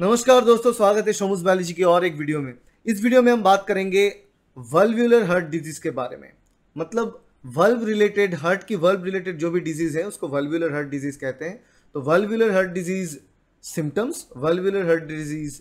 नमस्कार दोस्तों स्वागत है शोमुस बायोलॉजी की और एक वीडियो में इस वीडियो में हम बात करेंगे वल्व्यूलर हर्ट डिजीज के बारे में मतलब वल्व रिलेटेड हर्ट की वल्व रिलेटेड जो भी डिजीज है उसको वल्व्यूलर हर्ट डिजीज कहते हैं तो valvular heart disease symptoms valvular heart disease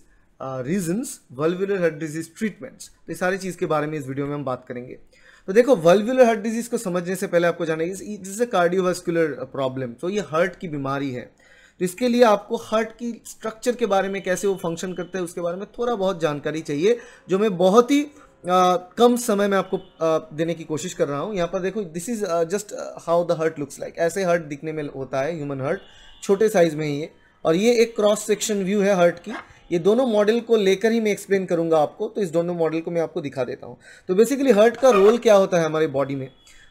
reasons valvular heart disease treatments तो ये सारी चीज़ के बारे में इस वीडियो में हम बात करेंगे तो देखो वल्व्यूलर हर्ट डिजीज को समझने से पहले आपको जाना है जैसे प्रॉब्लम तो ये हर्ट की बीमारी है तो इसके लिए आपको हार्ट की स्ट्रक्चर के बारे में कैसे वो फंक्शन करते हैं उसके बारे में थोड़ा बहुत जानकारी चाहिए जो मैं बहुत ही आ, कम समय में आपको आ, देने की कोशिश कर रहा हूँ यहाँ पर देखो this is just how the heart looks like ऐसे हर्ट दिखने में होता है ह्यूमन हर्ट छोटे साइज़ में ही ये और ये एक क्रॉस सेक्शन व्यू है हर्ट की ये दोनों मॉडल को लेकर ही मैं एक्सप्लेन करूंगा आपको तो इस दोनों मॉडल को मैं आपको दिखा देता हूँ तो बेसिकली हर्ट का रोल क्या होता है हमारे बॉडी में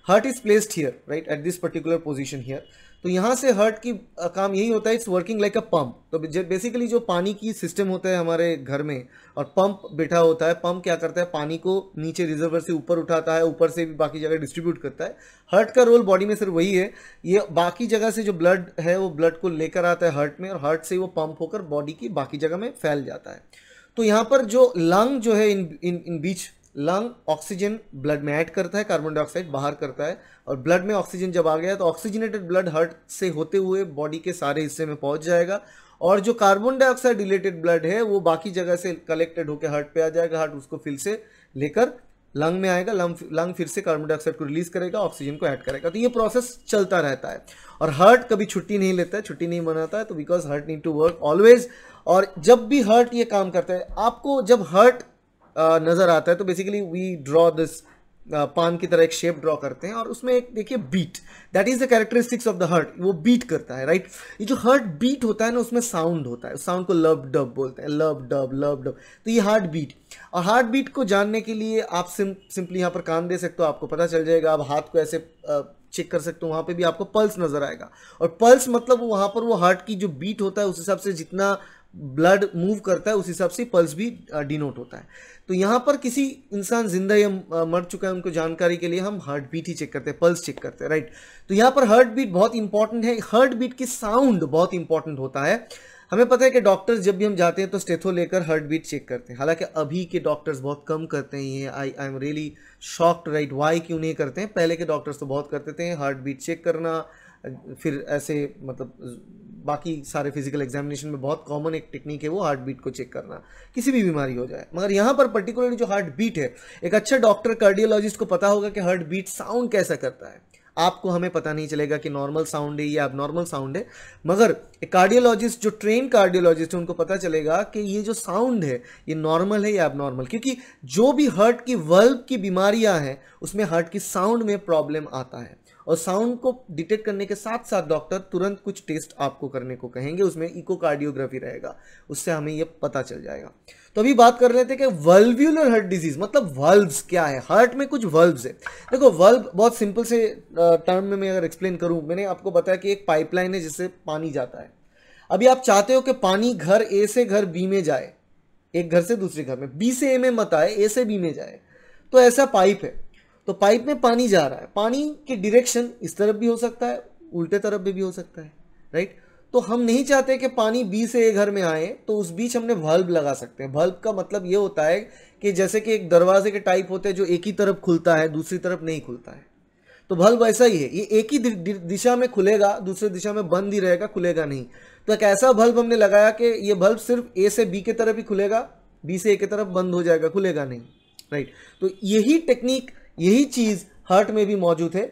heart is placed here right at this particular position here तो यहाँ से हर्ट की काम यही होता है it's working like a pump तो बेसिकली जो पानी की सिस्टम होता है हमारे घर में और पंप बैठा होता है पंप क्या करता है पानी को नीचे रिजर्वर से ऊपर उठाता है ऊपर से भी बाकी जगह डिस्ट्रीब्यूट करता है हर्ट का रोल बॉडी में सिर्फ वही है ये बाकी जगह से जो ब्लड है वो ब्लड को लेकर आता है हर्ट में और हर्ट से वो पंप होकर बॉडी की बाकी जगह में फैल जाता है तो यहाँ पर जो लंग जो है इन इन इन बीच लंग ऑक्सीजन ब्लड में ऐड करता है कार्बन डाइऑक्साइड बाहर करता है और ब्लड में ऑक्सीजन जब आ गया तो ऑक्सीजनेटेड ब्लड हर्ट से होते हुए बॉडी के सारे हिस्से में पहुंच जाएगा और जो कार्बन डाइऑक्साइड रिलेटेड ब्लड है वो बाकी जगह से कलेक्टेड होकर हार्ट पे आ जाएगा हार्ट उसको फिर से लेकर लंग में आएगा लंग लंग फिर से कार्बन डाइऑक्साइड को रिलीज करेगा ऑक्सीजन को ऐड करेगा तो ये प्रोसेस चलता रहता है और हार्ट कभी छुट्टी नहीं लेता है छुट्टी नहीं मनाता है तो because heart need to work always और जब भी हार्ट ये काम करता है आपको जब हर्ट नज़र आता है तो बेसिकली वी ड्रॉ दिस पान की तरह एक शेप ड्रॉ करते हैं और उसमें एक देखिए beat that is the characteristics of the heart वो बीट करता है राइट ये जो हर्ट बीट होता है ना उसमें साउंड होता है साउंड को लव डब बोलते हैं लव डब लव डब तो ये हार्ट बीट और हार्ट बीट को जानने के लिए आप सिम सिंपली यहाँ पर कान दे सकते हो आपको पता चल जाएगा आप हाथ को ऐसे चेक कर सकते हो वहाँ पर भी आपको पल्स नज़र आएगा और पल्स मतलब वहाँ पर वो हार्ट की जो बीट होता है उस हिसाब से जितना ब्लड मूव करता है उस हिसाब से पल्स भी डिनोट uh, होता है तो यहाँ पर किसी इंसान जिंदा या uh, मर चुका है उनको जानकारी के लिए हम हार्ट बीट ही चेक करते हैं पल्स चेक करते हैं राइट तो यहाँ पर हार्ट बीट बहुत इंपॉर्टेंट है हार्ट बीट की साउंड बहुत इंपॉर्टेंट होता है हमें पता है कि डॉक्टर्स जब भी हम जाते हैं तो स्टेथो लेकर हार्ट बीट चेक करते हैं हालांकि अभी के डॉक्टर्स बहुत कम करते हैं ये I I am really shocked right why क्यों नहीं करते हैं पहले के डॉक्टर्स तो बहुत करते थे हार्ट बीट चेक करना फिर ऐसे मतलब बाकी सारे फिजिकल एग्जामिनेशन में बहुत कॉमन एक टेक्निक है वो हार्ट बीट को चेक करना किसी भी बीमारी हो जाए मगर यहाँ पर पर्टिकुलरली जो हार्ट बीट है एक अच्छा डॉक्टर कार्डियोलॉजिस्ट को पता होगा कि हार्ट बीट साउंड कैसा करता है आपको हमें पता नहीं चलेगा कि नॉर्मल साउंड है या अब नॉर्मल साउंड है मगर एक कार्डियोलॉजिस्ट जो ट्रेन कार्डियोलॉजिस्ट है उनको पता चलेगा कि ये जो साउंड है ये नॉर्मल है या अब नॉर्मल क्योंकि जो भी हार्ट की वल्ब की बीमारियां हैं उसमें हार्ट की साउंड में प्रॉब्लम आता है और साउंड को डिटेक्ट करने के साथ साथ डॉक्टर तुरंत कुछ टेस्ट आपको करने को कहेंगे उसमें इकोकार्डियोग्राफी रहेगा उससे हमें यह पता चल जाएगा तो अभी बात कर रहे थे कि वल्व्यूलर हर्ट डिजीज मतलब वर्ल्व्स क्या है हार्ट में कुछ वर्ल्व्स है देखो वल्व बहुत सिंपल से टर्म में मैं अगर एक्सप्लेन करूं मैंने आपको बताया कि एक पाइपलाइन है जिससे पानी जाता है अभी आप चाहते हो कि पानी घर ए से घर बी में जाए एक घर से दूसरे घर में बी से ए में मत आए ए से बी में जाए तो ऐसा पाइप है तो पाइप में पानी जा रहा है पानी की डिरेक्शन इस तरफ भी हो सकता है उल्टे तरफ भी, भी हो सकता है राइट तो हम नहीं चाहते कि पानी बी से ए घर में आए तो उस बीच हमने बल्ब लगा सकते हैं बल्ब का मतलब ये होता है कि जैसे कि एक दरवाजे के टाइप होते हैं जो एक ही तरफ खुलता है दूसरी तरफ नहीं खुलता है तो बल्ब ऐसा ही है ये एक ही दिशा में खुलेगा दूसरी दिशा में बंद ही रहेगा खुलेगा नहीं तो एक ऐसा बल्ब हमने लगाया कि ये बल्ब सिर्फ ए से बी के तरफ ही खुलेगा बी से ए की तरफ बंद हो जाएगा खुलेगा नहीं राइट तो यही टेक्निक यही चीज़ हर्ट में भी मौजूद है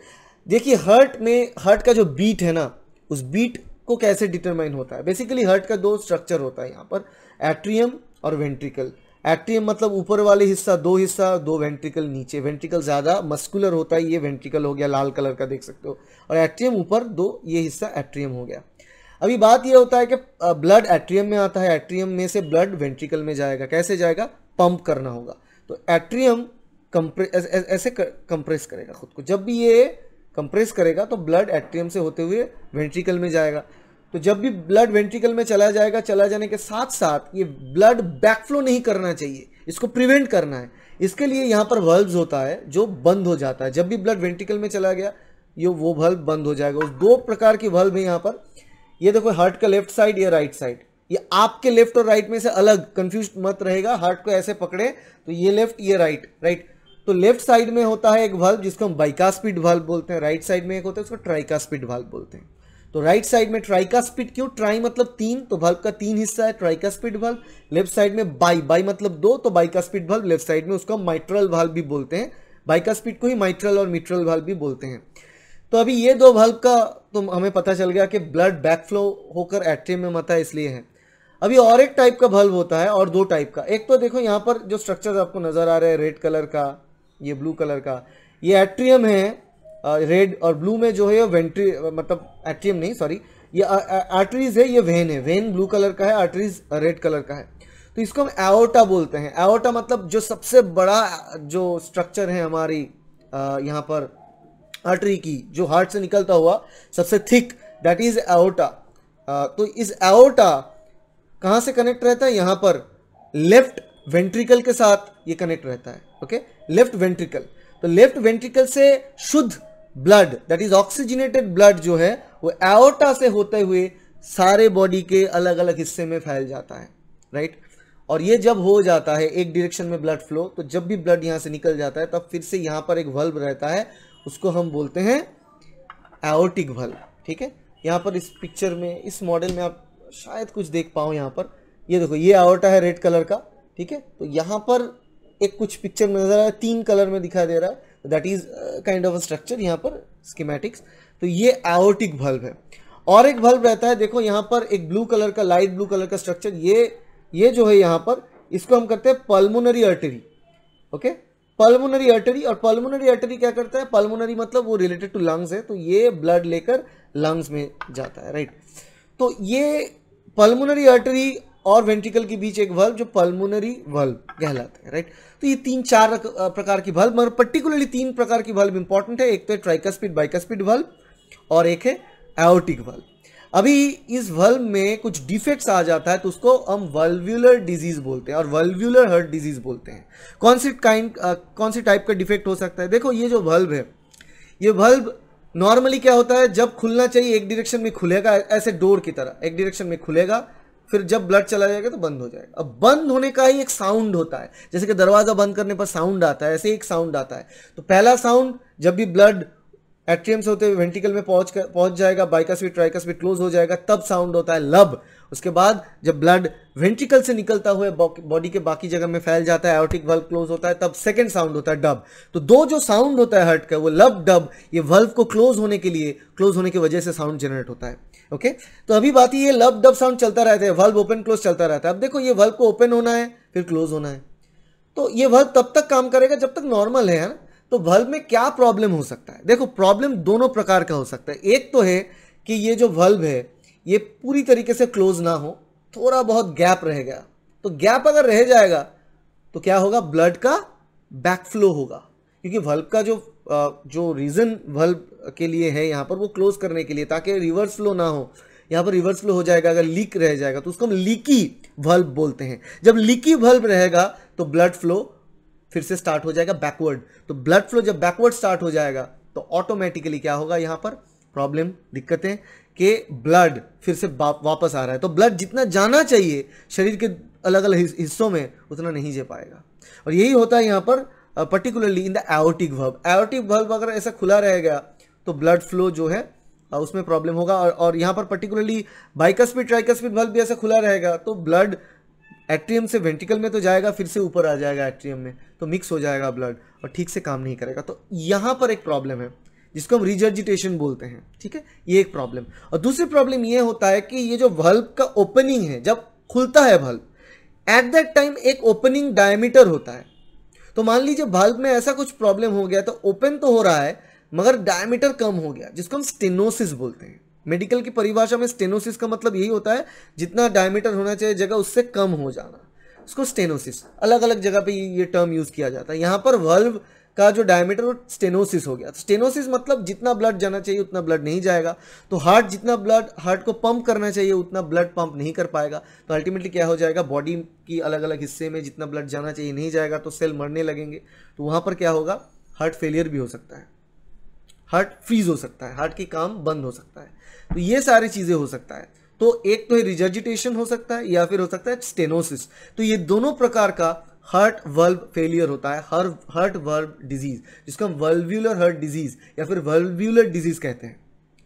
देखिए हर्ट में हर्ट का जो बीट है ना उस बीट को कैसे डिटरमाइन होता है बेसिकली हर्ट का दो स्ट्रक्चर होता है यहाँ पर एट्रियम और वेंट्रिकल एट्रियम मतलब ऊपर वाले हिस्सा दो हिस्सा दो वेंट्रिकल नीचे वेंट्रिकल ज़्यादा मस्कुलर होता है ये वेंट्रिकल हो गया लाल कलर का देख सकते हो और एट्रियम ऊपर दो ये हिस्सा एट्रियम हो गया अभी बात यह होता है कि ब्लड एट्रियम में आता है एट्रियम में से ब्लड वेंट्रिकल में जाएगा कैसे जाएगा पंप करना होगा तो एट्रियम कंप्रेस ऐसे कंप्रेस करेगा खुद को जब भी ये कंप्रेस करेगा तो ब्लड एट्रियम से होते हुए वेंट्रिकल में जाएगा तो जब भी ब्लड वेंट्रिकल में चला जाएगा चला जाने के साथ साथ ये ब्लड बैकफ्लो नहीं करना चाहिए इसको प्रिवेंट करना है इसके लिए यहाँ पर वल्ब्स होता है जो बंद हो जाता है जब भी ब्लड वेंट्रिकल में चला गया ये वो वल्ब बंद हो जाएगा उस दो प्रकार की वल्ब है यहाँ पर ये देखो हार्ट का लेफ्ट साइड या राइट साइड ये आपके लेफ्ट और राइट में से अलग कंफ्यूज मत रहेगा हार्ट को ऐसे पकड़े तो ये लेफ्ट ये राइट राइट तो लेफ्ट साइड में होता है एक वाल्व जिसको हम बाइकास्पिड वाल्व बोलते हैं राइट साइड में एक होता है उसको ट्राइकास्पिड वाल्व बोलते हैं तो राइट साइड में ट्राइकास्पिड क्यों ट्राई मतलब तीन तो वाल्व का तीन हिस्सा है ट्राइकास्पिड वाल्व लेफ्ट साइड में बाई बाई मतलब दो तो बाइकास्पिड वाल्व लेफ्ट साइड में उसको हम माइट्रल वाल्व भी बोलते हैं बाइकास्पिड को ही माइट्रल और मिट्रल वाल्व भी बोलते हैं तो अभी ये दो वाल्व का तो हमें पता चल गया कि ब्लड बैक फ्लो होकर एट्रियम में मत है इसलिए है अभी और एक टाइप का बल्ब होता है और दो टाइप का एक तो देखो यहाँ पर जो स्ट्रक्चर आपको नजर आ रहा है रेड कलर का ये ब्लू कलर का ये एट्रियम है रेड और ब्लू में जो है वेंट्री मतलब एट्रियम नहीं सॉरी ये आर्टरीज है ये वेन है वेन ब्लू कलर का है आर्टरीज रेड कलर का है तो इसको हम एओटा बोलते हैं एओटा मतलब जो सबसे बड़ा जो स्ट्रक्चर है हमारी यहाँ पर आर्टरी की जो हार्ट से निकलता हुआ सबसे थिक दैट इज एओटा तो इस एओटा कहाँ से कनेक्ट रहता है यहाँ पर लेफ्ट वेंट्रिकल के साथ ये कनेक्ट रहता है ओके लेफ्ट वेंट्रिकल तो लेफ्ट वेंट्रिकल से शुद्ध blood that is oxygenated blood जो है वो एओटा से होते हुए सारे बॉडी के अलग अलग हिस्से में फैल जाता है राइट right? और ये जब हो जाता है एक डायरेक्शन में ब्लड फ्लो तो जब भी ब्लड यहां से निकल जाता है तब फिर से यहां पर एक वल्ब रहता है उसको हम बोलते हैं एओटिक वल्ब ठीक है यहां पर इस पिक्चर में इस मॉडल में आप शायद कुछ देख पाओ यहां पर ये देखो ये एओटा है रेड कलर का ठीक है तो यहाँ पर एक कुछ पिक्चर में नजर आ रहा है तीन कलर में दिखाई दे रहा है that is kind of structure यहाँ पर स्कीमेटिक्स तो ये आयोटिक बल्ब है और एक बल्ब रहता है देखो यहाँ पर एक ब्लू कलर का लाइट ब्लू कलर का स्ट्रक्चर ये ये जो है यहाँ पर इसको हम करते हैं pulmonary artery okay pulmonary artery और पल्मोनरी अर्टरी क्या करता है पल्मोनरी मतलब वो रिलेटेड टू लंग्स है तो ये ब्लड लेकर लंग्स में जाता है राइट तो ये पल्मोनरी आर्टरी और वेंट्रिकल के बीच एक वल्व जो पल्मोनरी वल्व कहलाते हैं राइट तो ये तीन चार प्रकार की वल्व मगर पर्टिकुलरली तीन प्रकार की वल्व इंपॉर्टेंट है एक तो है ट्राइकस्पिड बाइकस्पिड वल्व और एक है एओटिक वल्व अभी इस वल्व में कुछ डिफेक्ट्स आ जाता है तो उसको हम वल्व्यूलर डिजीज बोलते हैं और वल्व्यूलर हर्ट डिजीज बोलते हैं कौन सी काइंड कौन सी टाइप का डिफेक्ट हो सकता है देखो ये जो वल्व है ये वल्व नॉर्मली क्या होता है जब खुलना चाहिए एक डायरेक्शन में खुलेगा ऐसे डोर की तरह एक डायरेक्शन में खुलेगा फिर जब ब्लड चला जाएगा तो बंद हो जाएगा अब बंद होने का ही एक साउंड होता है जैसे कि दरवाज़ा बंद करने पर साउंड आता है ऐसे एक साउंड आता है तो पहला साउंड जब भी ब्लड एट्रियम से होते हुए वेंटिकल में पहुंच कर पहुंच जाएगा बाइकस भी ट्राइकस भी क्लोज हो जाएगा तब साउंड होता है लब उसके बाद जब ब्लड वेंट्रिकल से निकलता हुआ बॉडी के बाकी जगह में फैल जाता है एओटिक वल्व क्लोज होता है तब सेकंड साउंड होता है डब तो दो जो साउंड होता है हर्ट का वो लब डब ये वल्व को क्लोज होने के लिए क्लोज होने की वजह से साउंड जनरेट होता है ओके तो अभी बात ये लब डब साउंड चलता रहता है वल्व ओपन क्लोज चलता रहता है अब देखो ये वल्व को ओपन होना है फिर क्लोज होना है तो ये वल्व तब तक काम करेगा जब तक नॉर्मल है ना तो वल्व में क्या प्रॉब्लम हो सकता है देखो प्रॉब्लम दोनों प्रकार का हो सकता है एक तो है कि ये जो वल्व है ये पूरी तरीके से क्लोज ना हो थोड़ा बहुत गैप रह गया तो गैप अगर रह जाएगा तो क्या होगा ब्लड का बैकफ्लो होगा क्योंकि वल्ब का जो जो रीज़न वल्ब के लिए है यहाँ पर वो क्लोज करने के लिए ताकि रिवर्स फ्लो ना हो यहाँ पर रिवर्स फ्लो हो जाएगा अगर लीक रह जाएगा तो उसको हम लीकी वल्ब बोलते हैं जब लीकी वल्ब रहेगा तो ब्लड फ्लो फिर से स्टार्ट हो जाएगा बैकवर्ड तो ब्लड फ्लो जब बैकवर्ड स्टार्ट हो जाएगा तो ऑटोमेटिकली क्या होगा यहाँ पर प्रॉब्लम दिक्कतें कि ब्लड फिर से वापस आ रहा है तो ब्लड जितना जाना चाहिए शरीर के अलग अलग हिस्सों में उतना नहीं जा पाएगा और यही होता है यहाँ पर particularly in the aortic valve aortic valve अगर ऐसा खुला रह गया तो ब्लड फ्लो जो है उसमें प्रॉब्लम होगा और और यहाँ पर पर्टिकुलरली बाइकस्पिड ट्राइकस्पिड बल्ब भी ऐसा खुला रहेगा तो ब्लड एट्रियम से वेंटिकल में तो जाएगा फिर से ऊपर आ जाएगा एट्रियम में तो मिक्स हो जाएगा ब्लड और ठीक से काम नहीं करेगा तो यहाँ पर एक प्रॉब्लम है जिसको हम रिजर्जिटेशन बोलते हैं ठीक है ये एक प्रॉब्लम और दूसरी प्रॉब्लम ये होता है कि ये जो वल्ब का ओपनिंग है जब खुलता है वल्ब एट दैट टाइम एक ओपनिंग डायमीटर होता है तो मान लीजिए वल्ब में ऐसा कुछ प्रॉब्लम हो गया तो ओपन तो हो रहा है मगर डायमीटर कम हो गया जिसको हम स्टेनोसिस बोलते हैं मेडिकल की परिभाषा में स्टेनोसिस का मतलब यही होता है जितना डायमीटर होना चाहिए जगह उससे कम हो जाना उसको स्टेनोसिस अलग अलग जगह पे ये टर्म यूज़ किया जाता है यहां पर वल्व का जो डायमीटर वो स्टेनोसिस हो गया स्टेनोसिस तो मतलब जितना ब्लड जाना चाहिए उतना ब्लड नहीं जाएगा तो हार्ट जितना ब्लड हार्ट को पंप करना चाहिए उतना ब्लड पंप नहीं कर पाएगा तो अल्टीमेटली क्या हो जाएगा बॉडी की अलग अलग हिस्से में जितना ब्लड जाना चाहिए नहीं जाएगा तो सेल मरने लगेंगे तो वहां पर क्या होगा हार्ट फेलियर भी हो सकता है हार्ट फ्रीज हो सकता है हार्ट की काम बंद हो सकता है तो ये सारी चीज़ें हो सकता है तो एक तो रिजर्जिटेशन हो सकता है या फिर हो सकता है स्टेनोसिस तो ये दोनों प्रकार का हर्ट वर्ल्ब फेलियर होता है हर हर्ट वर्ल्ब डिजीज जिसको हम वर्ल्व्यूलर हर्ट डिजीज या फिर वर्ल्व्यूलर डिजीज कहते हैं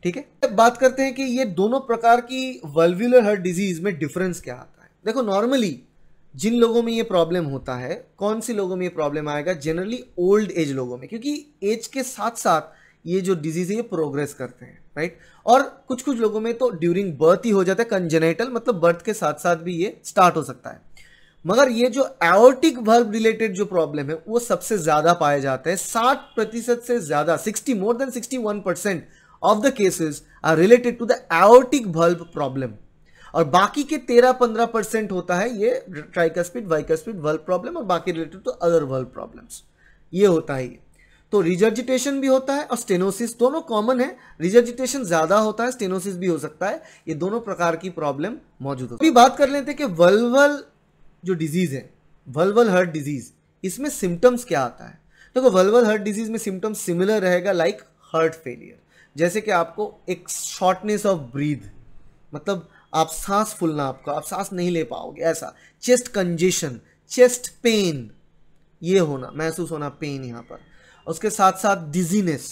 ठीक है बात करते हैं कि ये दोनों प्रकार की वर्ल्व्यूलर हर्ट डिजीज में डिफरेंस क्या आता है देखो नॉर्मली जिन लोगों में ये प्रॉब्लम होता है कौन से लोगों में ये प्रॉब्लम आएगा जनरली ओल्ड एज लोगों में क्योंकि एज के साथ साथ ये जो डिजीज है ये प्रोग्रेस करते हैं राइट और कुछ कुछ लोगों में तो ड्यूरिंग बर्थ ही हो जाता है कंजेनेटल मतलब बर्थ के साथ साथ भी ये स्टार्ट हो सकता है मगर ये जो एओटिक वर्ब रिलेटेड जो प्रॉब्लम है वो सबसे ज्यादा पाए जाते हैं साठ प्रतिशत से ज्यादा sixty more than sixty one percent of the cases are related to the aortic valve problem और बाकी के तेरह पंद्रह परसेंट होता है ये ट्राइकस्पिड वाइकस्पिड वर्ल्ब प्रॉब्लम और बाकी related to other valve problems ये होता है तो रिजर्जिटेशन भी होता है और स्टेनोसिस दोनों कॉमन है रिजर्जिटेशन ज्यादा होता है स्टेनोसिस भी हो सकता है ये दोनों प्रकार की प्रॉब्लम मौजूद होती है अभी बात कर लेते हैं कि वल्वल जो डिजीज़ है वल्वल हर्ट डिजीज़ इसमें सिम्टम्स क्या आता है देखो वल्वल हर्ट डिजीज़ में सिम्टम्स सिमिलर रहेगा लाइक हर्ट फेलियर जैसे कि आपको एक शॉर्टनेस ऑफ ब्रीद मतलब आप सांस फूलना आपका आप सांस नहीं ले पाओगे ऐसा चेस्ट कंजेशन चेस्ट पेन ये होना महसूस होना पेन यहाँ पर उसके साथ साथ डिजीनेस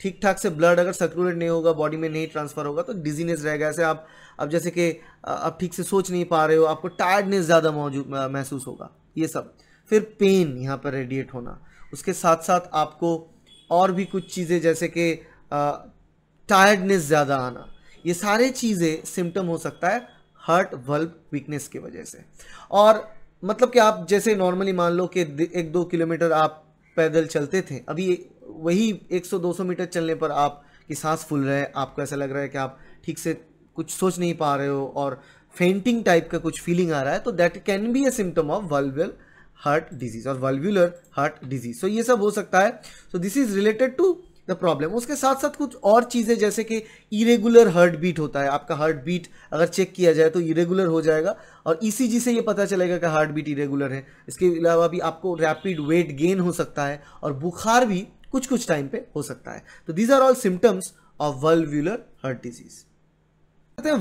ठीक ठाक से ब्लड अगर सर्कुलेट नहीं होगा बॉडी में नहीं ट्रांसफर होगा तो डिजीनेस रहेगा ऐसे आप अब जैसे कि आप ठीक से सोच नहीं पा रहे हो आपको टायर्डनेस ज़्यादा मौजूद महसूस होगा ये सब फिर पेन यहाँ पर रेडिएट होना उसके साथ साथ आपको और भी कुछ चीज़ें जैसे कि टायर्डनेस ज़्यादा आना ये सारे चीज़ें सिम्टम हो सकता है हर्ट वल्ब वीकनेस की वजह से और मतलब कि आप जैसे नॉर्मली मान लो कि एक दो किलोमीटर आप पैदल चलते थे अभी वही 100-200 मीटर चलने पर आप की सांस फूल रहे हैं आपको ऐसा लग रहा है कि आप ठीक से कुछ सोच नहीं पा रहे हो और फेंटिंग टाइप का कुछ फीलिंग आ रहा है तो that can be a symptom of valvular heart disease और वल्व्यूलर हार्ट डिजीज सो ये सब हो सकता है so this is related to the problem उसके साथ साथ कुछ और चीज़ें जैसे कि इरेगुलर हार्ट बीट होता है आपका हार्ट बीट अगर चेक किया जाए तो इरेगुलर हो जाएगा और ईसीजी से ये पता चलेगा कि हार्ट बीट इरेगुलर है इसके अलावा भी आपको रैपिड वेट गेन हो सकता है और बुखार भी कुछ कुछ टाइम पे हो सकता है तो these are all symptoms of valvular heart disease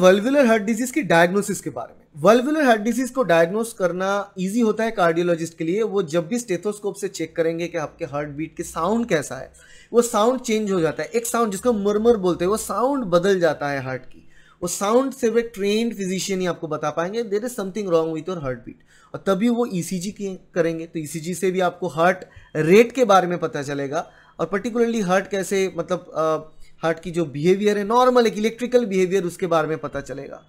valvular heart disease की डायग्नोसिस के बारे में वल्वुलर हार्ट डिजीज को डायग्नोस करना इजी होता है कार्डियोलॉजिस्ट के लिए वो जब भी स्टेथोस्कोप से चेक करेंगे कि आपके हार्ट बीट के साउंड कैसा है वो साउंड चेंज हो जाता है एक साउंड जिसको मुरमर बोलते हैं वो साउंड बदल जाता है हार्ट की वो साउंड से वे ट्रेन फिजिशियन ही आपको बता पाएंगे there is something wrong with your heart beat और तभी वो ई सी जी करेंगे तो ई e से भी आपको हार्ट रेट के बारे में पता चलेगा और पर्टिकुलरली हार्ट कैसे मतलब हार्ट की जो बिहेवियर है नॉर्मल एक इलेक्ट्रिकल बिहेवियर उसके बारे में पता चलेगा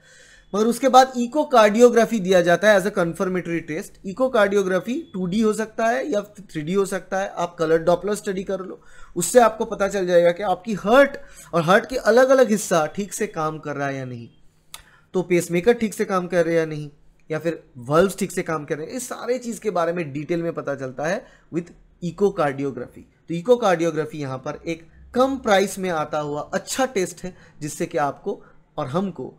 मगर उसके बाद इको कार्डियोग्राफी दिया जाता है as a confirmatory test echocardiography too हो सकता है या थ्री हो सकता है आप कलर डॉपलर स्टडी कर लो उससे आपको पता चल जाएगा कि आपकी हर्ट और हर्ट के अलग अलग हिस्सा ठीक से काम कर रहा है या नहीं तो पेसमेकर ठीक से काम कर रहे या नहीं या फिर वल्व ठीक से काम कर रहे हैं इस सारे चीज़ के बारे में डिटेल में पता चलता है विथ इको कार्डियोग्राफी तो इको कार्डियोग्राफी यहाँ पर एक कम प्राइस में आता हुआ अच्छा टेस्ट है जिससे कि आपको और हमको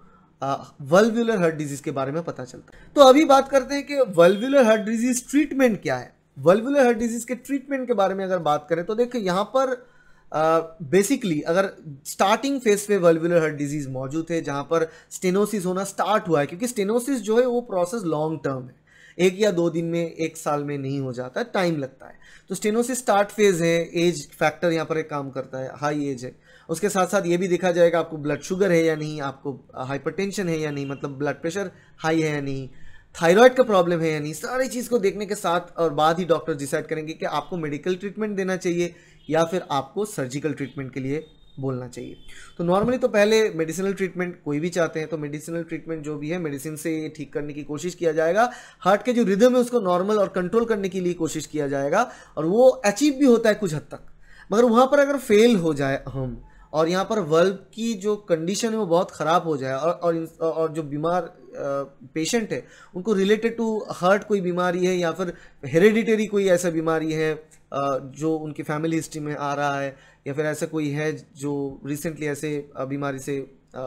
वर्ल्व्यूलर हार्ट डिजीज के बारे में पता चलता है तो अभी बात करते हैं कि वर्ल्व्यूलर हार्ट डिजीज ट्रीटमेंट क्या है वर्ल्व्यूलर हार्ट डिजीज के ट्रीटमेंट के बारे में अगर बात करें तो देखिए यहाँ पर बेसिकली uh, अगर स्टार्टिंग फेज पे वर्ल्वुलर हार्ट डिजीज़ मौजूद है जहाँ पर स्टेनोसिस होना स्टार्ट हुआ है क्योंकि स्टेनोसिस जो है वो प्रोसेस लॉन्ग टर्म है एक या दो दिन में एक साल में नहीं हो जाता टाइम लगता है तो स्टेनोसिस स्टार्ट फेज है एज फैक्टर यहाँ पर एक काम करता है हाई एज है उसके साथ साथ ये भी देखा जाएगा आपको ब्लड शुगर है या नहीं आपको हाइपरटेंशन है या नहीं मतलब ब्लड प्रेशर हाई है या नहीं थायराइड का प्रॉब्लम है या नहीं सारी चीज़ को देखने के साथ और बाद ही डॉक्टर डिसाइड करेंगे कि आपको मेडिकल ट्रीटमेंट देना चाहिए या फिर आपको सर्जिकल ट्रीटमेंट के लिए बोलना चाहिए तो नॉर्मली तो पहले मेडिसिनल ट्रीटमेंट कोई भी चाहते हैं तो मेडिसिनल ट्रीटमेंट जो भी है मेडिसिन से ठीक करने की कोशिश किया जाएगा हार्ट के जो रिदम है उसको नॉर्मल और कंट्रोल करने के लिए कोशिश किया जाएगा और वो अचीव भी होता है कुछ हद तक मगर वहाँ पर अगर फेल हो जाए हम और यहाँ पर वर्ल्ब की जो कंडीशन है वो बहुत ख़राब हो जाए और और, और जो बीमार पेशेंट है उनको रिलेटेड टू हार्ट कोई बीमारी है या फिर हेरिडिटरी कोई ऐसा बीमारी है जो उनकी फैमिली हिस्ट्री में आ रहा है या फिर ऐसा कोई है जो रिसेंटली ऐसे बीमारी से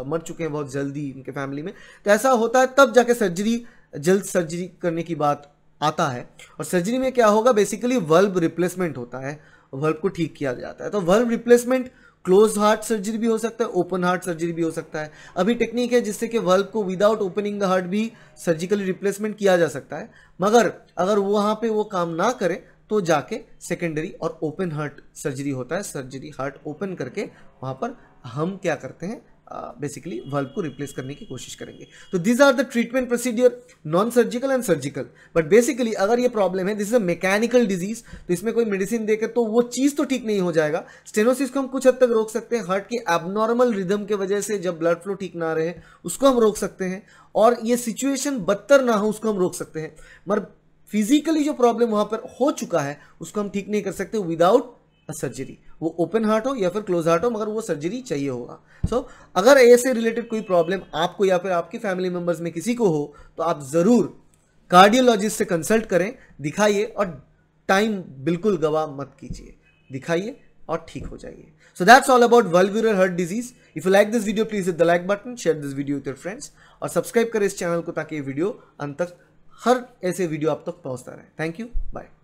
मर चुके हैं बहुत जल्दी उनके फैमिली में तो ऐसा होता है तब जाके सर्जरी जल्द सर्जरी करने की बात आता है और सर्जरी में क्या होगा बेसिकली वर्ल्ब रिप्लेसमेंट होता है वर्ल्ब को ठीक किया जाता है तो valve replacement close heart surgery भी हो सकता है ओपन हार्ट सर्जरी भी हो सकता है अभी टेक्निक है जिससे कि वल्ब को विदाउट ओपनिंग द हार्ट भी सर्जिकली रिप्लेसमेंट किया जा सकता है मगर अगर वहाँ पे वो काम ना करे तो जाके सेकेंडरी और ओपन हार्ट सर्जरी होता है सर्जरी हार्ट ओपन करके वहाँ पर हम क्या करते हैं बेसिकली वर्ल्व को रिप्लेस करने की कोशिश करेंगे तो these are the treatment procedure non surgical and surgical but basically अगर ये प्रॉब्लम है this is a mechanical disease तो इसमें कोई मेडिसिन देकर तो वो चीज़ तो ठीक नहीं हो जाएगा स्टेनोसिस को हम कुछ हद तक रोक सकते हैं हार्ट के एबनॉर्मल रिदम के वजह से जब ब्लड फ्लो ठीक ना रहे उसको हम रोक सकते हैं और ये सिचुएशन बदतर ना हो उसको हम रोक सकते हैं मगर फिजिकली जो प्रॉब्लम वहां पर हो चुका है उसको हम ठीक नहीं कर सकते विदाउट सर्जरी वो ओपन हार्ट हो या फिर क्लोज हार्ट हो मगर वो सर्जरी चाहिए होगा सो so, अगर ऐसे रिलेटेड कोई प्रॉब्लम आपको या फिर आपकी फैमिली मेम्बर्स में किसी को हो तो आप ज़रूर कार्डियोलॉजिस्ट से कंसल्ट करें दिखाइए और टाइम बिल्कुल गवा मत कीजिए दिखाइए और ठीक हो जाइए so that's all about valvular heart disease if you like this video please hit the like button share this video with your friends और सब्सक्राइब करें इस चैनल को ताकि ये वीडियो अंत तक हर ऐसे वीडियो आप तक पहुंचता रहे थैंक यू बाय